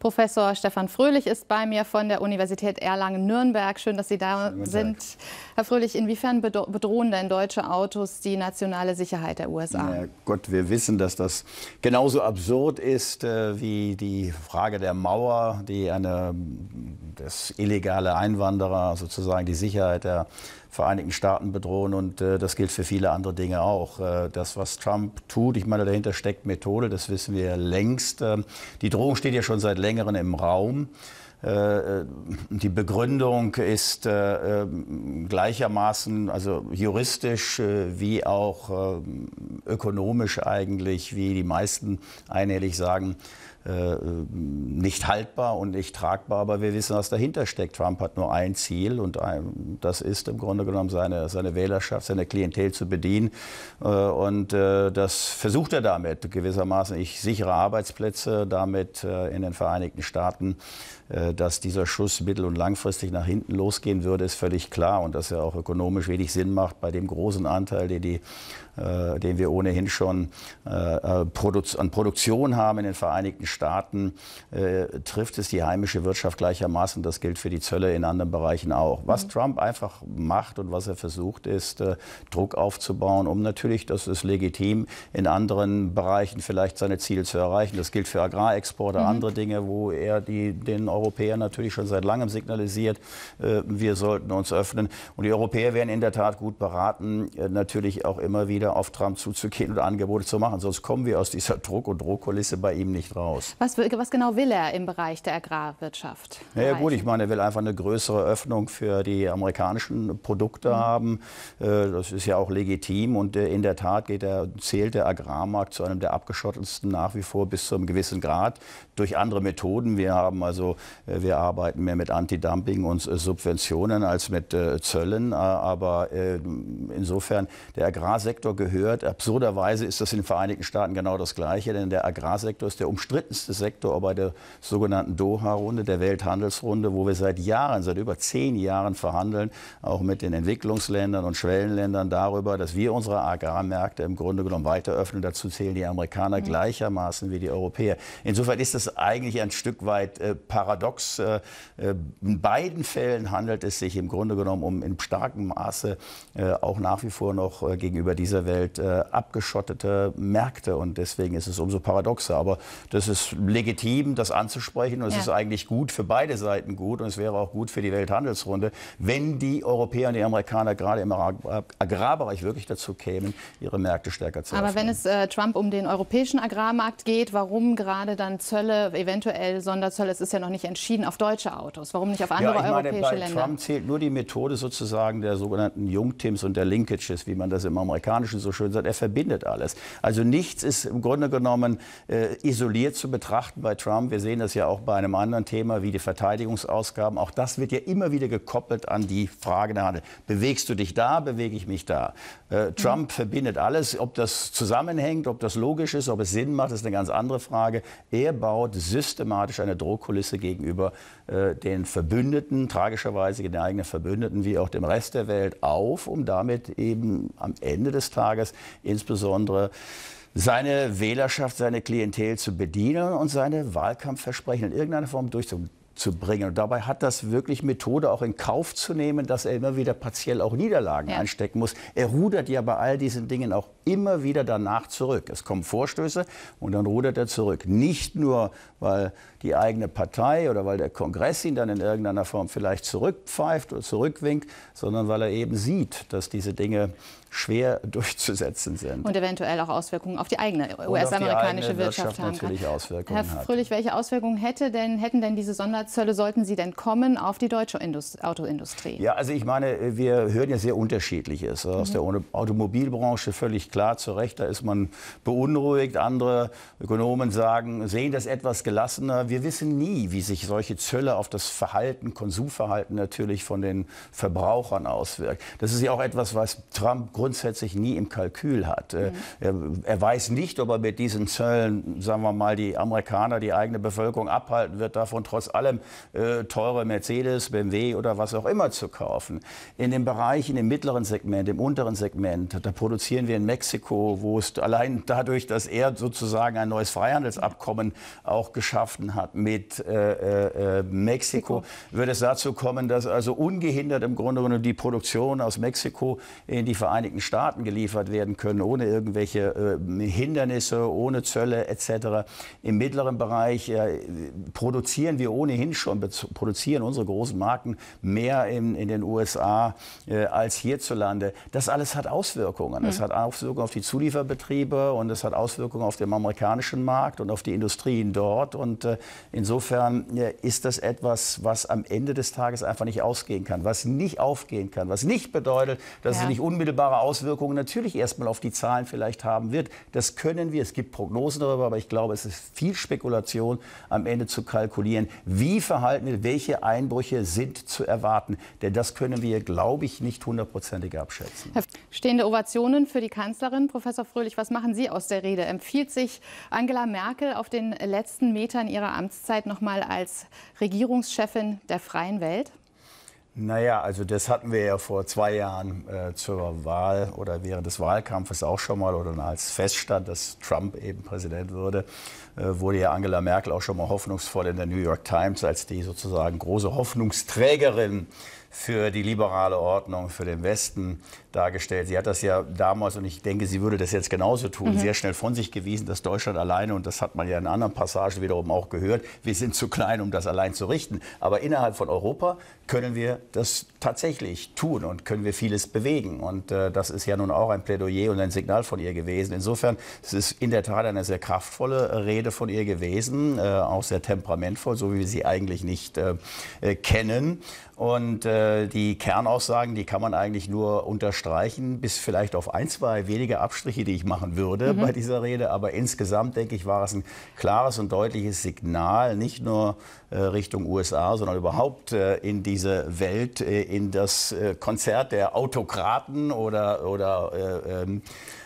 Professor Stefan Fröhlich ist bei mir von der Universität Erlangen-Nürnberg. Schön, dass Sie da sind. Herr Fröhlich, inwiefern bedrohen denn deutsche Autos die nationale Sicherheit der USA? Na Gott, wir wissen, dass das genauso absurd ist äh, wie die Frage der Mauer, die eine, das illegale Einwanderer sozusagen die Sicherheit der Vereinigten Staaten bedrohen und äh, das gilt für viele andere Dinge auch. Äh, das, was Trump tut, ich meine, dahinter steckt Methode, das wissen wir längst. Ähm, die Drohung steht ja schon seit längerem Sängerin im Raum. Äh, äh, die Begründung ist äh, gleichermaßen also juristisch wie auch ökonomisch eigentlich, wie die meisten einhellig sagen, äh, äh, nicht haltbar und nicht tragbar, aber wir wissen, was dahinter steckt. Trump hat nur ein Ziel und ein, das ist im Grunde genommen seine, seine Wählerschaft, seine Klientel zu bedienen. Äh, und das versucht er damit gewissermaßen. Ich sichere Arbeitsplätze damit in den Vereinigten Staaten. Dass dieser Schuss mittel- und langfristig nach hinten losgehen würde, ist völlig klar und dass er auch ökonomisch wenig Sinn macht bei dem großen Anteil, den die äh, den wir ohnehin schon äh, äh, an Produktion haben in den Vereinigten Staaten, trifft es die heimische Wirtschaft gleichermaßen. Das gilt für die Zölle in anderen Bereichen auch. Was mhm. Trump einfach macht und was er versucht, ist, Druck aufzubauen, um natürlich, das ist legitim, in anderen Bereichen vielleicht seine Ziele zu erreichen. Das gilt für Agrarexporte, mhm. andere Dinge, wo er die, den Europäern natürlich schon seit langem signalisiert, wir sollten uns öffnen. Und die Europäer werden in der Tat gut beraten, natürlich auch immer wieder auf Trump zuzugehen und Angebote zu machen. Sonst kommen wir aus dieser Druck- und Drohkulisse bei ihm nicht raus. Was, was genau will er im Bereich der Agrarwirtschaft? Ja, ja gut, ich meine, er will einfach eine größere Öffnung für die amerikanischen Produkte mhm. haben. Äh, das ist ja auch legitim. Und äh, in der Tat geht der, zählt der Agrarmarkt zu einem der abgeschottetsten nach wie vor bis zu einem gewissen Grad durch andere Methoden. Wir haben also, äh, wir arbeiten mehr mit Anti-Dumping und Subventionen als mit Zöllen. Aber insofern, der Agrarsektor gehört. Absurderweise ist das in den Vereinigten Staaten genau das Gleiche, denn der Agrarsektor ist der umstrittenste Sektor bei der sogenannten Doha-Runde, der Welthandelsrunde, wo wir seit Jahren, seit über zehn Jahren verhandeln, auch mit den Entwicklungsländern und Schwellenländern darüber, dass wir unsere Agrarmärkte im Grunde genommen weiter öffnen. Dazu zählen die Amerikaner mhm. gleichermaßen wie die Europäer. Insofern ist das eigentlich ein Stück weit äh, paradox. Äh, äh, in beiden Fällen handelt es sich im Grunde genommen um in starkem Maße äh, auch nach wie vor noch äh, gegenüber dieser dieser Welt äh, abgeschottete Märkte. Und deswegen ist es umso paradoxer. Aber das ist legitim, das anzusprechen. Und es ja. ist eigentlich gut für beide Seiten gut. Und es wäre auch gut für die Welthandelsrunde, wenn die Europäer und die Amerikaner gerade im Agrarbereich wirklich dazu kämen, ihre Märkte stärker zu öffnen. Aber wenn es äh, Trump um den europäischen Agrarmarkt geht, warum gerade dann Zölle, eventuell Sonderzölle, es ist ja noch nicht entschieden, auf deutsche Autos? Warum nicht auf andere ja, ich meine, europäische bei Länder? Trump zählt nur die Methode sozusagen der sogenannten Jungtims und der Linkages, wie man das im amerikanischen Englischen so schön sagt, er verbindet alles. Also nichts ist im Grunde genommen äh, isoliert zu betrachten bei Trump. Wir sehen das ja auch bei einem anderen Thema wie die Verteidigungsausgaben. Auch das wird ja immer wieder gekoppelt an die Frage der Handel. Bewegst du dich da, bewege ich mich da. Äh, Trump mhm. verbindet alles. Ob das zusammenhängt, ob das logisch ist, ob es Sinn macht, ist eine ganz andere Frage. Er baut systematisch eine Drohkulisse gegenüber äh, den Verbündeten, tragischerweise den eigenen Verbündeten wie auch dem Rest der Welt auf, um damit eben am Ende des Tages Tages insbesondere seine Wählerschaft, seine Klientel zu bedienen und seine Wahlkampfversprechen in irgendeiner Form durchzubringen zu bringen. Und dabei hat das wirklich Methode, auch in Kauf zu nehmen, dass er immer wieder partiell auch Niederlagen ja. einstecken muss. Er rudert ja bei all diesen Dingen auch immer wieder danach zurück. Es kommen Vorstöße und dann rudert er zurück. Nicht nur, weil die eigene Partei oder weil der Kongress ihn dann in irgendeiner Form vielleicht zurückpfeift oder zurückwinkt, sondern weil er eben sieht, dass diese Dinge schwer durchzusetzen sind. Und eventuell auch Auswirkungen auf die eigene US-amerikanische Wirtschaft, Wirtschaft haben natürlich kann. Auswirkungen Herr Fröhlich, welche Auswirkungen hätte denn, hätten denn diese Sonderzölle, sollten sie denn kommen, auf die deutsche Indust Autoindustrie? Ja, also ich meine, wir hören ja sehr unterschiedliches. Aus mhm. der Automobilbranche völlig klar, zu Recht, da ist man beunruhigt. Andere Ökonomen sagen, sehen das etwas gelassener wir wissen nie, wie sich solche Zölle auf das Verhalten, Konsumverhalten natürlich von den Verbrauchern auswirken. Das ist ja auch etwas, was Trump grundsätzlich nie im Kalkül hat. Äh, mhm. Er, er, weiß nicht, ob er mit diesen Zöllen, sagen wir mal, die Amerikaner, die eigene Bevölkerung abhalten wird, davon trotz allem äh, teure Mercedes, BMW oder was auch immer zu kaufen. In dem Bereich, in dem mittleren Segment, im unteren Segment, da produzieren wir in Mexiko, wo es allein dadurch, dass er sozusagen ein neues Freihandelsabkommen auch geschaffen hat, hat mit äh, äh, äh Mexiko, wird es dazu kommen, dass also ungehindert im Grunde genommen die Produktion aus Mexiko in die Vereinigten Staaten geliefert werden können, ohne irgendwelche äh, Hindernisse, ohne Zölle etc. Im mittleren Bereich produzieren wir ohnehin schon, produzieren unsere großen Marken mehr in, in den USA äh, als hierzulande. Das alles hat Auswirkungen. Es mhm. hat Auswirkungen auf die Zulieferbetriebe und es hat Auswirkungen auf den amerikanischen Markt und auf die Industrien dort. Und äh, Insofern ist das etwas, was am Ende des Tages einfach nicht ausgehen kann, was nicht aufgehen kann, was nicht bedeutet, dass ja. es nicht unmittelbare Auswirkungen natürlich erstmal auf die Zahlen vielleicht haben wird. Das können wir. Es gibt Prognosen darüber, aber ich glaube, es ist viel Spekulation, am Ende zu kalkulieren, wie verhalten wir, welche Einbrüche sind zu erwarten. Denn das können wir, glaube ich, nicht hundertprozentig abschätzen. Stehende Ovationen für die Kanzlerin. Professor Fröhlich, was machen Sie aus der Rede? Empfiehlt sich Angela Merkel auf den letzten Metern ihrer Amtszeit nochmal als Regierungschefin der freien Welt? Naja, also das hatten wir ja vor zwei Jahren äh, zur Wahl oder während des Wahlkampfes auch schon mal oder als feststand, dass Trump eben Präsident würde, äh, wurde ja Angela Merkel auch schon mal hoffnungsvoll in der New York Times als die sozusagen große Hoffnungsträgerin für die liberale Ordnung, für den Westen dargestellt. Sie hat das ja damals, und ich denke, sie würde das jetzt genauso tun, mhm. sehr schnell von sich gewiesen, dass Deutschland alleine, und das hat man ja in anderen Passagen wiederum auch gehört, wir sind zu klein, um das allein zu richten. Aber innerhalb von Europa können wir das tatsächlich tun und können wir vieles bewegen. Und äh, das ist ja nun auch ein Plädoyer und ein Signal von ihr gewesen. Insofern es ist in der Tat eine sehr kraftvolle äh, Rede von ihr gewesen, äh, auch sehr temperamentvoll, so wie wir sie eigentlich nicht äh, äh kennen. Und äh, die Kernaussagen, die kann man eigentlich nur unterstreichen, bis vielleicht auf ein, zwei wenige Abstriche, die ich machen würde mhm. bei dieser Rede. Aber insgesamt, denke ich, war es ein klares und deutliches Signal, nicht nur Richtung USA, sondern überhaupt in diese Welt, in das äh, Konzert der Autokraten oder, oder äh, ähm,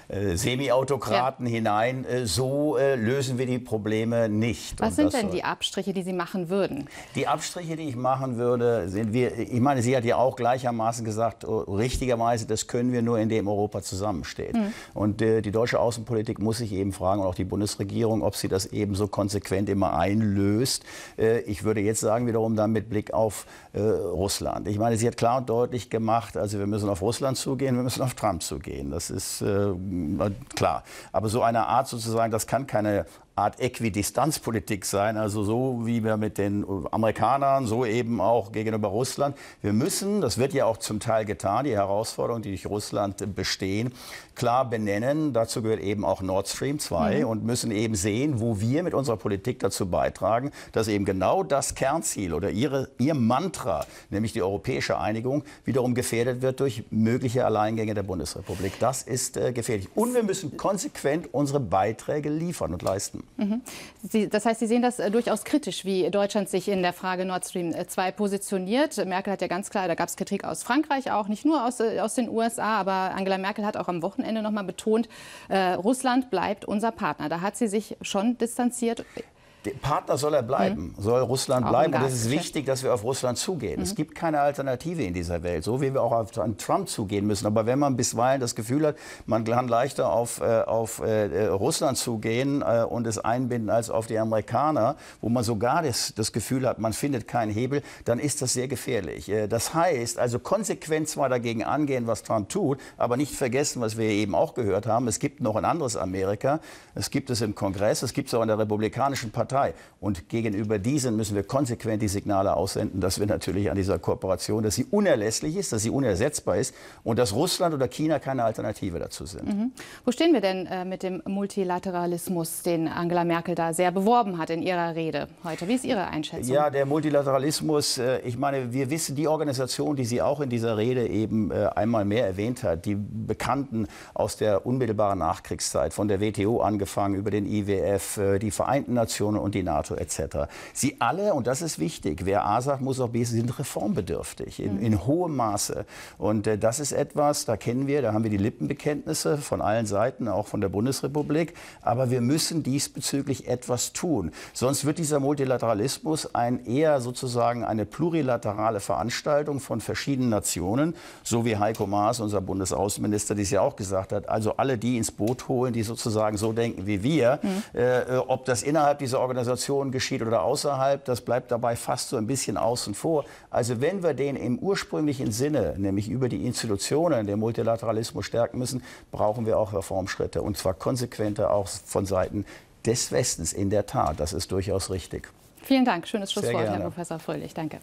äh, Semi-Autokraten ja. hinein. Äh, so äh, lösen wir die Probleme nicht. Was sind denn die Abstriche, die Sie machen würden? Die Abstriche, die ich machen würde, sind wir, ich meine, sie hat ja auch gleichermaßen gesagt, oh, richtigerweise, das können wir nur, indem Europa zusammensteht. Mhm. Und äh, die deutsche Außenpolitik muss sich eben fragen, und auch die Bundesregierung, ob sie das eben so konsequent immer einlöst. Äh, ich würde jetzt sagen, wiederum dann mit Blick auf Russland. Ich meine, sie hat klar und deutlich gemacht, also wir müssen auf Russland zugehen, wir müssen auf Trump zugehen. Das ist klar. Aber so eine Art sozusagen, das kann keine Art Äquidistanzpolitik sein, also so wie wir mit den Amerikanern, so eben auch gegenüber Russland. Wir müssen, das wird ja auch zum Teil getan, die Herausforderungen, die durch Russland bestehen, klar benennen. Dazu gehört eben auch Nord Stream 2 mhm. und müssen eben sehen, wo wir mit unserer Politik dazu beitragen, dass eben genau das Kernziel oder ihre, ihr Mantra, nämlich die europäische Einigung, wiederum gefährdet wird durch mögliche Alleingänge der Bundesrepublik. Das ist äh, gefährlich. Und wir müssen konsequent unsere Beiträge liefern und leisten. Mhm. das heißt, Sie sehen das äh, durchaus kritisch, wie Deutschland sich in der Frage Nord Stream 2 äh, positioniert. Merkel hat ja ganz klar, da gab es Kritik aus Frankreich auch, nicht nur aus, äh, aus den USA, aber Angela Merkel hat auch am Wochenende nochmal betont, äh, Russland bleibt unser Partner. Da hat sie sich schon distanziert. Partner soll er mhm. bleiben, mhm. soll Russland Auch bleiben. Und es ist wichtig, dass wir auf Russland zugehen. Mhm. Es gibt keine Alternative in dieser Welt, so wie wir auch auf, an Trump zugehen müssen. Aber wenn man bisweilen das Gefühl hat, man kann leichter auf, äh, auf äh, äh Russland zugehen äh, und es einbinden als auf die Amerikaner, wo man sogar das, das Gefühl hat, man findet keinen Hebel, dann ist das sehr gefährlich. Äh, das heißt, also konsequent zwar dagegen angehen, was Trump tut, aber nicht vergessen, was wir eben auch gehört haben, es gibt noch ein anderes Amerika, es gibt es im Kongress, es gibt es auch in der Republikanischen Partei. Partei. Und gegenüber diesen müssen wir konsequent die Signale aussenden, dass wir natürlich an dieser Kooperation, dass sie unerlässlich ist, dass sie unersetzbar ist und dass Russland oder China keine Alternative dazu sind. Mhm. Wo stehen wir denn äh, mit dem Multilateralismus, den Angela Merkel da sehr beworben hat in ihrer Rede heute? Wie ist Ihre Einschätzung? Ja, der Multilateralismus, äh, ich meine, wir wissen, die Organisation, die sie auch in dieser Rede eben äh, einmal mehr erwähnt hat, die Bekannten aus der unmittelbaren Nachkriegszeit, von der WTO angefangen über den IWF, äh, die Vereinten Nationen und die NATO etc. Sie alle, und das ist wichtig, wer A sagt, muss auch B, sind reformbedürftig in, mhm. in hohem Maße. Und äh, das ist etwas, da kennen wir, da haben wir die Lippenbekenntnisse von allen Seiten, auch von der Bundesrepublik. Aber wir müssen diesbezüglich etwas tun. Sonst wird dieser Multilateralismus ein eher sozusagen eine plurilaterale Veranstaltung von verschiedenen Nationen, so wie Heiko Maas, unser Bundesaußenminister, dies ja auch gesagt hat. Also alle, die ins Boot holen, die sozusagen so denken wie wir, mhm. äh, äh ob das innerhalb dieser Organisation Organisation geschieht oder außerhalb, das bleibt dabei fast so ein bisschen außen vor. Also wenn wir den im ursprünglichen Sinne, nämlich über die Institutionen, den Multilateralismus stärken müssen, brauchen wir auch Reformschritte und zwar konsequenter auch von Seiten des Westens in der Tat. Das ist durchaus richtig. Vielen Dank. Schönes Schlusswort, Herr Professor Fröhlich. Danke.